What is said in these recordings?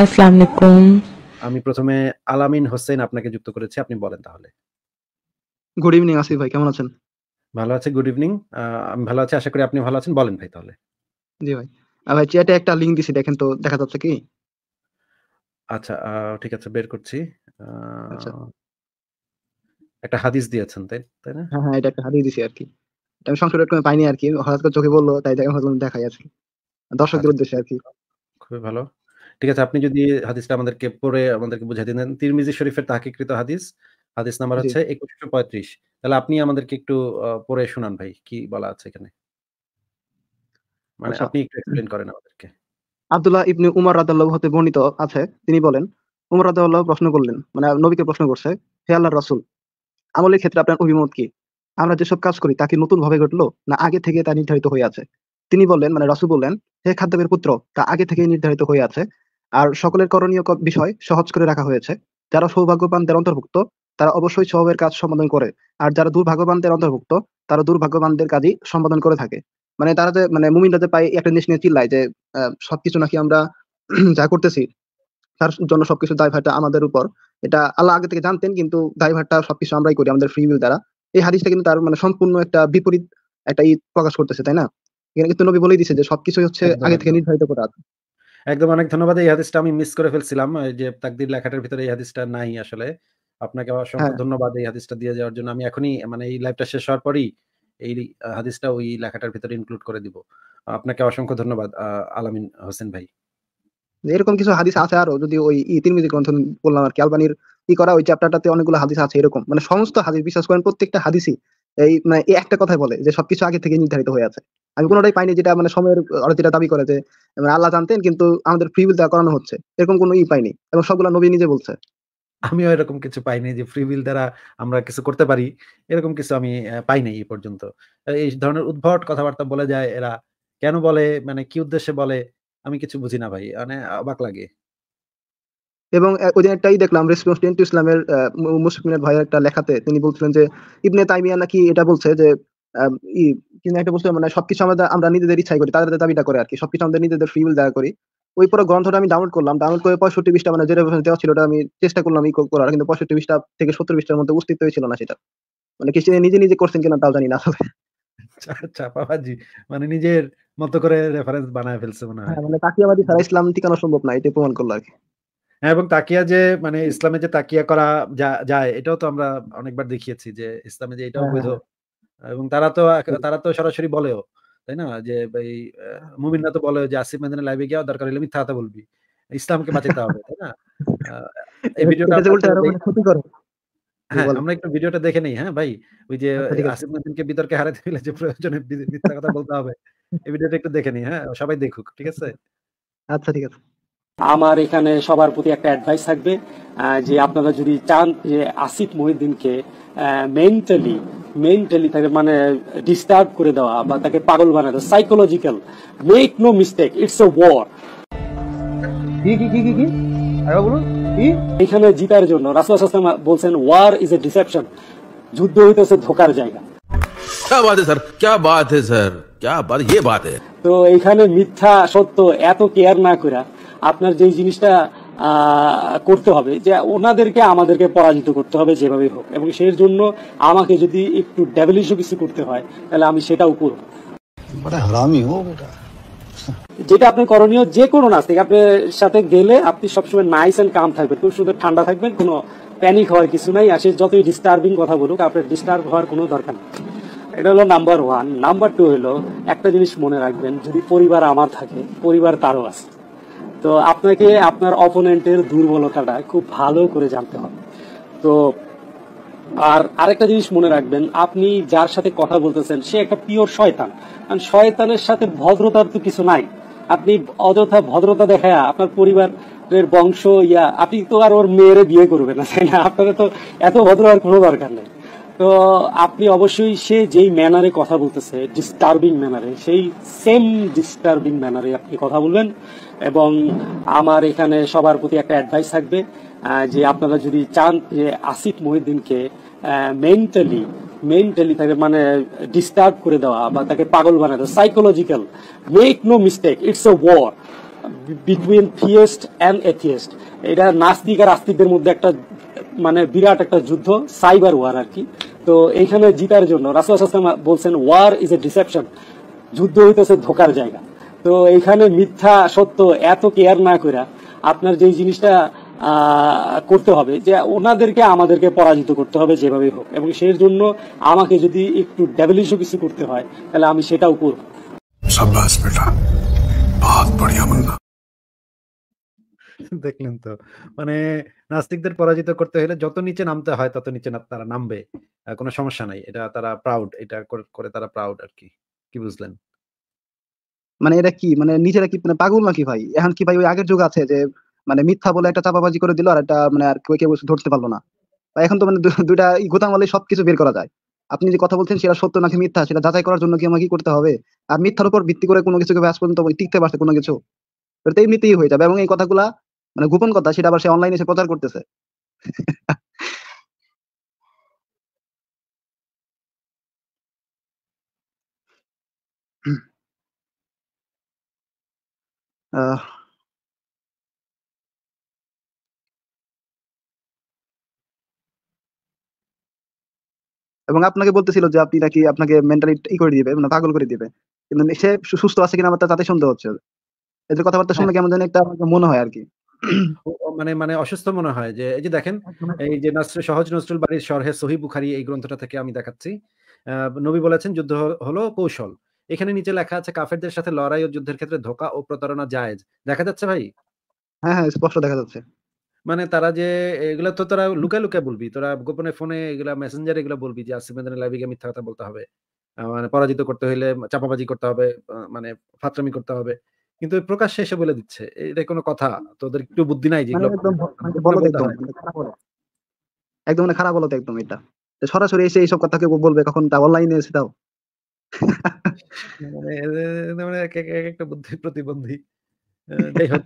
আসসালামু আলাইকুম আমি প্রথমে আলামিন হোসেন আপনাকে যুক্ত করেছি আপনি বলেন তাহলে গুড ইভিনিং আসিফ ভাই কেমন আছেন ভালো আছে গুড ইভিনিং আমি ভালো আছি আশা করি আপনি ভালো আছেন বলেন ভাই তাহলে জি ভাই ভাই চ্যাটে একটা লিংক দিছি দেখেন তো দেখা যাচ্ছে কি আচ্ছা ঠিক আছে বের করছি আচ্ছা। একটা হাদিস দিয়েছেন তাই তাই না হ্যাঁ হ্যাঁ এটা একটা হাদিস দিছি আর কি আমি সংসদ একটু পাইনি আর কি হঠাৎ করে চোখে বললো তাই দেখে ভাবলাম দেখাই আজকে দর্শকদের আচ্ছা, উদ্দেশ্যে আর কি খুবই ভালো ঠিক আছে আপনি যদি হাদিসটা আমাদেরকে পড়ে আমাদেরকে বুঝাই দিন তিরমিজি শরীফের তাহকিকৃত হাদিস হাদিস নাম্বার হচ্ছে একুশশো পঁয়ত্রিশ তাহলে আপনি আমাদেরকে একটু পড়ে শোনান ভাই কি বলা আছে এখানে মানে আচ্ছা। আপনি একটু এক্সপ্লেন করেন আমাদেরকে আব্দুল্লাহ ইবনে উমর হতে বর্ণিত আছে তিনি বলেন উমর প্রশ্ন করলেন মানে নবীকে প্রশ্ন করছে হে আল্লাহর রাসূল আমলের ক্ষেত্রে আপনার অভিমত কি আমরা যেসব কাজ করি তা কি নতুন ভাবে ঘটলো না আগে থেকে তা নির্ধারিত হয়ে আছে তিনি বললেন মানে রাসূল বললেন হে খাদ্দাবের পুত্র তা আগে থেকে নির্ধারিত হয়ে আছে আর সকলের করণীয় বিষয় সহজ করে রাখা হয়েছে যারা সৌভাগ্যবানদের অন্তর্ভুক্ত তারা অবশ্যই সবের কাজ সম্পাদন করে আর যারা দুর্ভাগ্যবানদের অন্তর্ভুক্ত তারা দুর্ভাগ্যবানদের কাজই সম্পাদন করে থাকে মানে তারা যে মানে মুমিনরা যে পায়ে একটা জিনিস নিয়ে চিল্লায় যে সবকিছু নাকি আমরা যা করতেছি তার জন্য সবকিছু দায়ভারটা আমাদের উপর এটা আল্লাহ আগে থেকে জানতেন কিন্তু দায়ভারটা সবকিছু আমরাই করি আমাদের ফ্রি উইল দ্বারা এই হাদিসটা কিন্তু তার মানে সম্পূর্ণ একটা বিপরীত একটা ই প্রকাশ করতেছে তাই না এখানে কিন্তু নবী বলেই দিছে যে সবকিছু হচ্ছে আগে থেকে নির্ধারিত করা একদম অনেক ধন্যবাদ এই হাদিসটা আমি মিস করে ফেলছিলাম যে তাকদির লেখাটার ভিতরে এই হাদিসটা নাই আসলে আপনাকে অসংখ্য হ্যাঁ। ধন্যবাদ এই হাদিসটা দিয়ে যাওয়ার জন্য আমি এখনই মানে এই লাইভটা শেষ হওয়ার পরই এই হাদিসটা ওই লেখাটার ভিতরে ইনক্লুড করে দিব আপনাকে অসংখ্য ধন্যবাদ আলামিন হোসেন ভাই এরকম কিছু হাদিস আছে আরো যদি ওই ইতিন মিজি গ্রন্থ বললাম আর কি আলবানির ই করা ওই চ্যাপ্টারটাতে অনেকগুলো হাদিস আছে এরকম মানে সমস্ত হাদিস বিশ্বাস করেন প্রত্যেকটা হাদিসই এই মানে একটা কথাই বলে যে সবকিছু আগে থেকে নির্ধারিত হয়ে আছে আমি কোনোটাই পাইনি যেটা মানে সময়ের ওরা দাবি করে যে মানে আল্লাহ জানতেন কিন্তু আমাদের ফ্রি উইল দ্বারা করানো হচ্ছে এরকম কোনো ই পাইনি এবং সবগুলো নবী নিজে বলছে আমিও এরকম কিছু পাইনি যে ফ্রি উইল দ্বারা আমরা কিছু করতে পারি এরকম কিছু আমি পাইনি এই পর্যন্ত এই ধরনের উদ্ভট কথাবার্তা বলে যায় এরা কেন বলে মানে কি উদ্দেশ্যে বলে আমি কিছু বুঝি না ভাই মানে অবাক লাগে এবং ওই একটাই দেখলাম রেসপন্স টেন টু ইসলামের মুসলিমের ভাইয়ের একটা লেখাতে তিনি বলছিলেন যে ইবনে তাইমিয়া নাকি এটা বলছে যে একটা মানে সবকিছু আমরা আমরা নিজেদের ইচ্ছাই করি তাদের দাবিটা করে আর কি সবকিছু আমাদের নিজেদের করি ওই পুরো গ্রন্থটা আমি ডাউনলোড করলাম ডাউনলোড করে পঁয়ষট্টি বিশটা মানে যেটা দেওয়া ছিল ওটা আমি চেষ্টা করলাম ই করার কিন্তু পঁয়ষট্টি বিশটা থেকে সত্তর বিশটার মধ্যে অস্তিত্ব হয়েছিল না সেটা মানে কিছু নিজে নিজে করছেন কিনা তাও জানি না আসলে মানে নিজের মতো করে রেফারেন্স বানায় ফেলছে হ্যাঁ, মানে কাকিয়াবাদি সারা ইসলাম ঠিকানো সম্ভব না এটা প্রমাণ করলো আর কি হ্যাঁ এবং তাকিয়া যে মানে ইসলামে যে তাকিয়া করা যায় এটাও তো আমরা অনেকবার দেখিয়েছি যে ইসলামে যে এটাও হ্যাঁ, বৈধ হ্যাঁ। এবং তারা তো তারা তো সরাসরি বলেও তাই না যে এই মুমিনরা তো বলে যে আসিফ মেদিনা লাইভে গিয়ে দরকার হলে মিথ্যা কথা বলবি ইসলামকে বাঁচাতে হবে তাই না এই ভিডিওটা মানে ক্ষতি করে হ্যাঁ আমরা একটু ভিডিওটা দেখে নেই হ্যাঁ ভাই ওই যে হ্যাঁ, আসিফ মেদিনকে বিতর্কে হারাতে হলে যে প্রয়োজনে মিথ্যা কথা বলতে হবে এই ভিডিওটা একটু দেখে নেই হ্যাঁ সবাই দেখুক ঠিক আছে আচ্ছা ঠিক আছে আমার এখানে সবার প্রতি একটা অ্যাডভাইস থাকবে যে আপনারা যদি চান যে আসিফ মহিদ্দিনকে মেন্টালি মেন্টালি তাকে মানে ডিস্টার্ব করে দেওয়া বা তাকে পাগল বানানো psychological make no mistake it's a war এখানে জিতার জন্য রাসুল হাসান বলছেন ওয়ার ইজ এ ডিসেপশন যুদ্ধ হইতেছে ধোকার জায়গা क्या बात है सर क्या बात है सर क्या बात ये बात है तो এখানে মিথ্যা সত্য এত কেয়ার না করা আপনার যে জিনিসটা করতে হবে যে ওনাদেরকে আমাদেরকে পরাজিত করতে হবে যেভাবে হোক এবং সেই জন্য আমাকে যদি একটু ডেভেলিশও কিছু করতে হয় তাহলে আমি সেটাও করব মানে যেটা আপনি করণীয় যে কোনো নাস্তিক আপনার সাথে গেলে আপনি সবসময় নাইস অ্যান্ড কাম থাকবেন খুব সুন্দর ঠান্ডা থাকবেন কোনো প্যানিক হওয়ার কিছু নাই আর সে যতই ডিস্টার্বিং কথা বলুক আপনার ডিস্টার্ব হওয়ার কোনো দরকার নেই এটা হলো নাম্বার ওয়ান নাম্বার টু হলো একটা জিনিস মনে রাখবেন যদি পরিবার আমার থাকে পরিবার তারও আছে তো আপনাকে আপনার অপোনেন্টের দুর্বলতাটা খুব ভালো করে জানতে হবে তো আর আরেকটা জিনিস মনে রাখবেন আপনি যার সাথে কথা বলতেছেন সে একটা পিওর শয়তান কারণ শয়তানের সাথে ভদ্রতার তো কিছু নাই আপনি অযথা ভদ্রতা দেখায় আপনার পরিবারের বংশ ইয়া আপনি তো আর ওর মেয়েরে বিয়ে করবেন না তাই না আপনারা তো এত ভদ্র আর কোনো দরকার নেই তো আপনি অবশ্যই সে যেই ম্যানারে কথা বলতেছে ডিস্টার্বিং ম্যানারে সেই সেম ডিস্টার্বিং ম্যানারে আপনি কথা বলবেন এবং আমার এখানে সবার প্রতি একটা অ্যাডভাইস থাকবে যে আপনারা যদি চান যে আসিফ মহিউদ্দিনকে মেন্টালি মেন্টালি তাকে মানে ডিস্টার্ব করে দেওয়া বা তাকে পাগল দেওয়া psychological make no mistake it's a war between theist and atheist এটা নাস্তিক আর আস্তিকদের মধ্যে একটা মানে বিরাট একটা যুদ্ধ সাইবার ওয়ার আর কি তো এইখানে জিতার জন্য রাসুল আসলাম বলছেন ওয়ার ইজ এ ডিসেপশন যুদ্ধ হইতেছে ধোকার জায়গা তো এইখানে মিথ্যা সত্য এত কেয়ার না করে আপনার যেই জিনিসটা করতে হবে যে ওনাদেরকে আমাদেরকে পরাজিত করতে হবে যেভাবেই হোক এবং সেই জন্য আমাকে যদি একটু ডেভেলিশও কিছু করতে হয় তাহলে আমি সেটাও করব বেটা বহুত বড়িয়া দেখলেন তো মানে নাস্তিকদের পরাজিত করতে হলে যত নিচে নামতে হয় তত নিচে তারা নামবে কোনো সমস্যা নাই এটা তারা প্রাউড এটা করে তারা প্রাউড আর কি কি বুঝলেন মানে এটা কি মানে নিজেরা কি মানে পাগল নাকি ভাই এখন কি ভাই ওই আগের যুগ আছে যে মানে মিথ্যা বলে একটা চাপাবাজি করে দিল আর একটা মানে আর কেউ কেউ ধরতে পারলো না এখন তো মানে দুইটা গোতামালে সবকিছু বের করা যায় আপনি যে কথা বলছেন সেটা সত্য নাকি মিথ্যা সেটা যাচাই করার জন্য কি আমাকে কি করতে হবে আর মিথ্যার উপর ভিত্তি করে কোনো কিছুকে ব্যাস পর্যন্ত টিকতে পারছে কোনো কিছু তো এমনিতেই হয়ে যাবে এবং এই কথাগুলা মানে গোপন কথা সেটা আবার সে অনলাইনে এসে প্রচার করতেছে এবং আপনাকে বলতেছিল যে আপনি নাকি আপনাকে মেন্টালি ই করে দিবে মানে পাগল করে দিবে কিন্তু সে সুস্থ আছে কিনা আমার তাতে সন্দেহ হচ্ছে এদের কথাবার্তা শুনে হ্যাঁ। কেমন যেন একটা মনে হয় আর কি মানে মানে অসুস্থ মনে হয় যে এই যে দেখেন এই যে সহজ বাড়ির শরহে সহি বুখারি এই গ্রন্থটা থেকে আমি দেখাচ্ছি নবী বলেছেন যুদ্ধ হলো কৌশল এখানে নিচে লেখা আছে কাফেরদের সাথে লড়াই ও যুদ্ধের ক্ষেত্রে ধোকা ও প্রতারণা জায়েজ দেখা যাচ্ছে ভাই হ্যাঁ হ্যাঁ স্পষ্ট দেখা যাচ্ছে মানে তারা যে এগুলা তো তারা লুকা লুকা বলবি তোরা গোপনে ফোনে এগুলা মেসেঞ্জার এগুলা বলবি যে আসিফ মেদানের লাইভে গিয়ে মিথ্যা কথা বলতে হবে মানে পরাজিত করতে হইলে চাপাবাজি করতে হবে মানে ফাত্রামি করতে হবে কিন্তু প্রকাশ এসে বলে দিচ্ছে এটা কোনো কথা তোদের একটু বুদ্ধি নাই যেগুলো মানে একদম মানে মানে খারাপ বলতে একদম এটা সরাসরি এসে এইসব কথা কেউ বলবে কখন তা অনলাইনে এসে দাও মানে একটা বুদ্ধি প্রতিবন্ধী যাই হোক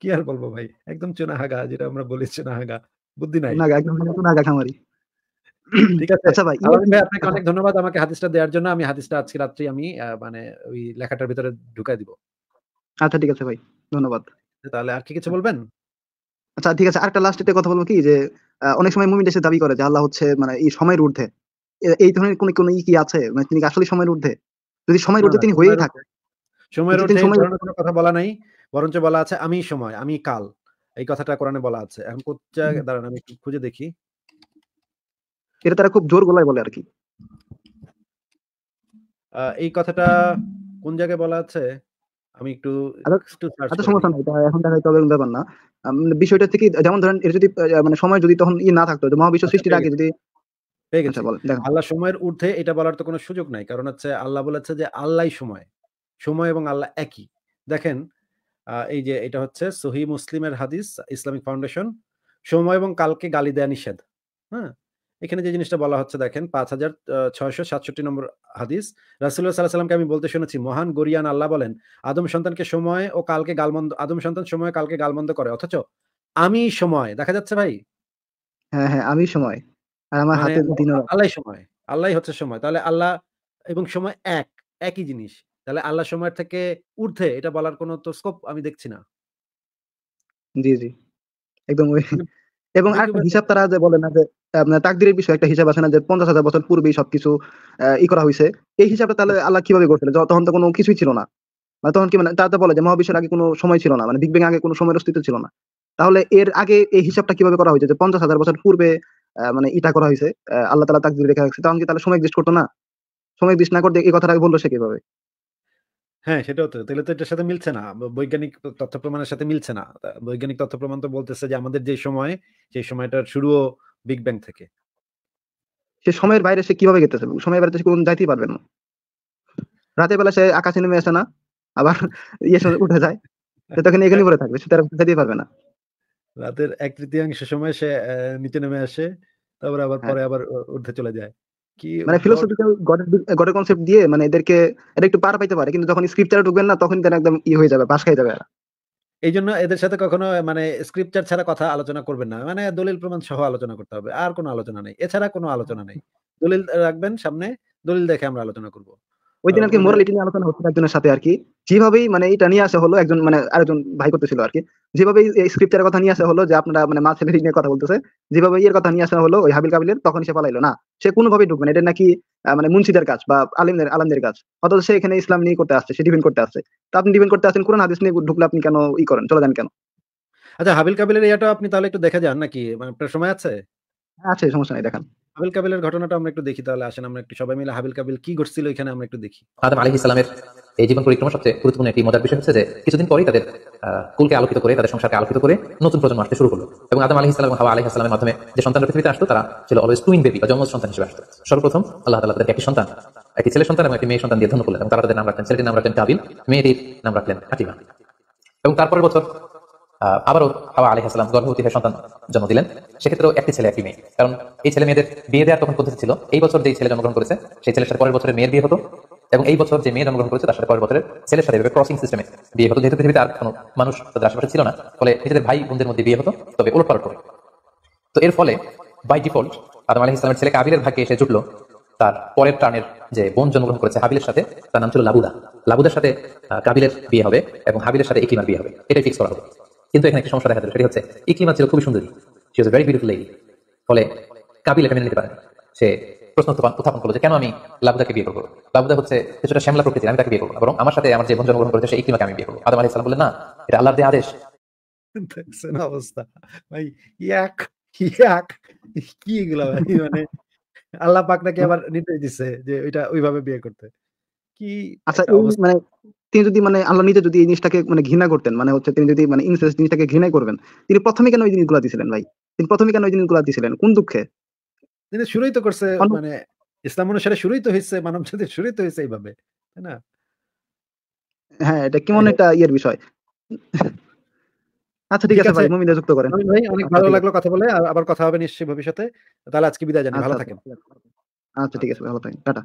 কি আর বলবো ভাই একদম চুনাহাগা যেটা আমরা বলি চুনাহাগা বুদ্ধি নাই একদম চুনাহাগা খামারি আচ্ছা অনেক ধন্যবাদ আমাকে হাদিসটা দেওয়ার জন্য আমি হাদিসটা আজকে রাত্রি আমি মানে ওই লেখাটার ভিতরে ঢুকাই দিব আচ্ছা ঠিক আছে ভাই ধন্যবাদ তাহলে আর কি কিছু বলবেন আচ্ছা ঠিক আছে আরেকটা কথা বলবো কি যে অনেক সময় মুমিন দাবি করে যে আল্লাহ হচ্ছে মানে এই সময়ের ঊর্ধ্বে এই ধরনের কোন কোন ই কি আছে মানে তিনি আসলে সময়ের ঊর্ধ্বে যদি সময়ের ঊর্ধ্বে তিনি হয়েই থাকে সময়ের ঊর্ধ্বে কোনো কথা বলা নাই বরঞ্চ বলা আছে আমি সময় আমি কাল এই কথাটা কোরআনে বলা আছে এখন কোথায় দাঁড়ান আমি খুঁজে দেখি এটা তারা খুব জোর গলায় বলে আর কি এই কথাটা কোন জায়গায় বলা আছে আমি একটু আচ্ছা সমস্যা নাই এখন দেখা যাবে এরকম ব্যাপার না বিষয়টা থেকে যেমন ধরেন এটা যদি মানে সময় যদি তখন ই ইয়ে না থাকতো মহাবিশ্ব আচ্ছা, সৃষ্টির আগে যদি পেয়ে আচ্ছা, গেছে আল্লাহ সময়ের ঊর্ধ্বে এটা বলার তো কোনো সুযোগ নাই কারণ হচ্ছে আল্লাহ বলেছে যে আল্লাহই সময় সময় এবং আল্লাহ একই দেখেন এই যে এটা হচ্ছে সহি মুসলিমের হাদিস ইসলামিক ফাউন্ডেশন সময় এবং কালকে গালি দেয়া নিষেধ হ্যাঁ এখানে যে জিনিসটা বলা হচ্ছে দেখেন পাঁচ হাজার ছয়শো সাতষট্টি নম্বর হাদিস রাসুল্লাহ সাল্লাহ আমি বলতে শুনেছি মহান গরিয়ান আল্লাহ বলেন আদম সন্তানকে সময় ও কালকে গালমন্দ আদম সন্তান সময় কালকে গালমন্দ করে অথচ আমি সময় দেখা যাচ্ছে ভাই হ্যাঁ হ্যাঁ আমি সময় আর আমার মানে হাতে দিন আল্লাহ সময় আল্লাহ হচ্ছে সময় তাহলে আল্লাহ এবং সময় এক একই জিনিস তাহলে আল্লাহ সময়ের থেকে ঊর্ধ্বে এটা বলার কোনো তো স্কোপ আমি দেখছি না জি জি একদম মানে এবং হিসাব তারা যে বলে না যে মানে তাকদিরের বিষয়ে একটা হিসাব আছে না যে পঞ্চাশ হাজার বছর পূর্বেই সবকিছু ই করা হয়েছে এই হিসাবটা তাহলে আল্লাহ কিভাবে করছিল তখন তো কোনো কিছুই ছিল না মানে তখন কি মানে তাতে বলে যে মহাবিশ্বের আগে কোনো সময় ছিল না মানে বিগ ব্যাং আগে কোনো সময়ের অস্তিত্ব ছিল না তাহলে এর আগে এই হিসাবটা কিভাবে করা হয়েছে যে পঞ্চাশ হাজার বছর পূর্বে মানে ইটা করা হয়েছে আল্লাহ তালা তাকদির রেখা রাখছে তখন কি তাহলে সময় এক্সিস্ট করতো না সময় এক্সিস্ট না করতে এই কথাটা বললো সে কিভাবে হ্যাঁ সেটাও তো তাহলে তো এটার সাথে মিলছে না বৈজ্ঞানিক তথ্য প্রমাণের সাথে মিলছে না বৈজ্ঞানিক তথ্য প্রমাণ তো বলতেছে যে আমাদের যে সময় সেই সময়টার শুরুও বিগ ব্যাং থেকে সে সময়ের বাইরে সে কিভাবে গেতে চাবে সময়ের বাইরে সে কোন যাইতেই পারবে না রাতের বেলা সে আকাশে নেমে আসে না আবার ইয়ে সময় উঠে যায় সে তখন এখানে পড়ে থাকবে সে তার যাইতেই পারবে না রাতের এক তৃতীয়াংশ সময় সে নিচে নেমে আসে তারপরে আবার হ্যাঁ। পরে আবার উঠে চলে যায় মানে ফিলোসফিক্যাল গডের কনসেপ্ট দিয়ে মানে এদেরকে এটা একটু পার পাইতে পারে কিন্তু যখন স্ক্রিপচারে ঢুকবেন না তখন তারা একদম ই ইয়ে হয়ে যাবে পাশ খাই যাবে এরা এই জন্য এদের সাথে কখনো মানে স্ক্রিপচার ছাড়া কথা আলোচনা করবেন না মানে দলিল প্রমাণ সহ আলোচনা করতে হবে আর কোনো আলোচনা নেই এছাড়া কোনো আলোচনা নেই আচ্ছা। দলিল রাখবেন সামনে দলিল দেখে আমরা আলোচনা করব ওই দিন আরকি কি মোরালিটি নিয়ে আলোচনা হচ্ছিল একজনের সাথে আরকি যেভাবেই মানে এটা নিয়ে আসা হলো একজন মানে আরেকজন ভাই করতেছিল আর কি যেভাবে এই স্ক্রিপ্টের কথা নিয়ে আসা হলো যে আপনারা মানে মা ছেলের নিয়ে কথা বলতেছে যেভাবে এর কথা নিয়ে আসা হলো ওই হাবিল কাবিলের তখন সে পালাইলো না সে কোনোভাবেই ঢুকবে না এটা নাকি মানে মুন্সিদের কাজ বা আলিমদের আলমদের কাজ অথচ সে এখানে ইসলাম নিয়ে করতে আসছে সে ডিপেন্ড করতে আসছে তা আপনি ডিপেন্ড করতে আসেন কোন হাদিস নিয়ে ঢুকলে আপনি কেন ই করেন চলে যান কেন আচ্ছা হাবিল কাবিলের ইয়াটা আপনি তাহলে একটু দেখা যান নাকি মানে সময় আছে আছে সমস্যা নাই দেখান হাবিল কাবিলের ঘটনাটা আমরা একটু দেখি তাহলে আসেন আমরা একটু সবাই মিলে হাবিল কাবিল কি ঘটছিল এখানে আমরা একটু দেখি আদম আলাইহিস সালামের এই জীবন পরিক্রমা সবচেয়ে গুরুত্বপূর্ণ একটি মজার বিষয় হচ্ছে যে কিছুদিন পরেই তাদের কুলকে আলোকিত করে তাদের সংসারকে আলোকিত করে নতুন প্রজন্ম আসতে শুরু করলো এবং আদম আলী ইসলাম হাওয়া আলী সালামের মাধ্যমে যে সন্তানরা পৃথিবীতে আসতো তারা ছিল অলওয়েজ টুইন বেবি বা জন্মজ সন্তান হিসেবে আসতো সর্বপ্রথম আল্লাহ তালা তাদেরকে একটি সন্তান একটি ছেলে সন্তান এবং একটি মেয়ে সন্তান দিয়ে ধন্য করলেন এবং তারা তাদের নাম রাখলেন ছেলেটির নাম রাখলেন কাবিল মেয়েটির নাম রাখলেন হাতিমা এবং তারপরের বছর আবারও হাওয়া আলী হাসলাম গর্ভবতী হয়ে সন্তান জন্ম দিলেন সেক্ষেত্রেও একটি ছেলে একটি মেয়ে কারণ এই ছেলে মেয়েদের বিয়ে দেওয়ার তখন পদ্ধতি ছিল এই বছর যে ছেলে জন্মগ্রহণ করেছে সেই ছেলের সাথে পরের বছরের মেয়ের বিয়ে হতো এবং এই বছর যে মেয়ে জন্মগ্রহণ করেছে তার সাথে পরের বছরের ছেলের সাথে ক্রসিং সিস্টেমে বিয়ে হতো যেহেতু পৃথিবীতে আর কোনো মানুষ তাদের আশেপাশে ছিল না ফলে নিজেদের ভাই বোনদের মধ্যে বিয়ে হতো তবে উলটপালট করে তো এর ফলে বাই ডিফল্ট আদম আলী ইসলামের ছেলে কাবিলের ভাগ্যে এসে জুটলো তার পরের টানের যে বোন জন্মগ্রহণ করেছে হাবিলের সাথে তার নাম ছিল লাবুদা লাবুদার সাথে কাবিলের বিয়ে হবে এবং হাবিলের সাথে ইকলিমার বিয়ে হবে এটাই ফিক্স করা হবে কিন্তু এখানে একটা সমস্যা দেখা দিল সেটি হচ্ছে ইকলিমা ছিল খুবই সুন্দরী she was very beautiful lady ফলে কাবিল এটা মেনে নিতে পারে সে প্রশ্ন উত্থাপন করলো যে কেন আমি লাবুদাকে বিয়ে করবো লাবুদা হচ্ছে কিছুটা শ্যামলা প্রকৃতি আমি তাকে বিয়ে করবো বরং আমার সাথে আমার যে বোন জন্মগ্রহণ করেছে সেই ইকলিমাকে আমি বিয়ে করবো আদম আলি ইসলাম বলে না এটা আল্লাহর দিয়ে আদেশ অবস্থা ভাই ইয়াক ইয়াক কি এগুলা ভাই মানে আল্লাহ পাক নাকি আবার নির্দেশ দিছে যে ওইটা ওইভাবে বিয়ে করতে কি আচ্ছা মানে তিনি যদি মানে আল্লাহ নিজে যদি এই জিনিসটাকে মানে ঘৃণা করতেন মানে হচ্ছে তিনি যদি মানে জিনিসটাকে করবেন তিনি প্রথমে কেন ওই জিনিসগুলো ভাই তিনি প্রথমে কেন ওই জিনিসগুলো কোন দুঃখে তিনি শুরুই তো করছে মানে ইসলাম অনুসারে শুরুই তো হয়েছে মানব জাতির শুরুই তো হয়েছে এইভাবে তাই না হ্যাঁ এটা কেমন মানে একটা ইয়ের বিষয় আচ্ছা ঠিক আছে ভাই মুমিন যুক্ত করেন অনেক ভালো আচ্ছা, লাগলো কথা বলে আবার কথা হবে নিশ্চয়ই ভবিষ্যতে তাহলে আজকে বিদায় জানাই ভালো আচ্ছা, আচ্ছা। থাকেন আচ্ছা ঠিক আছে ভালো থাকেন টাটা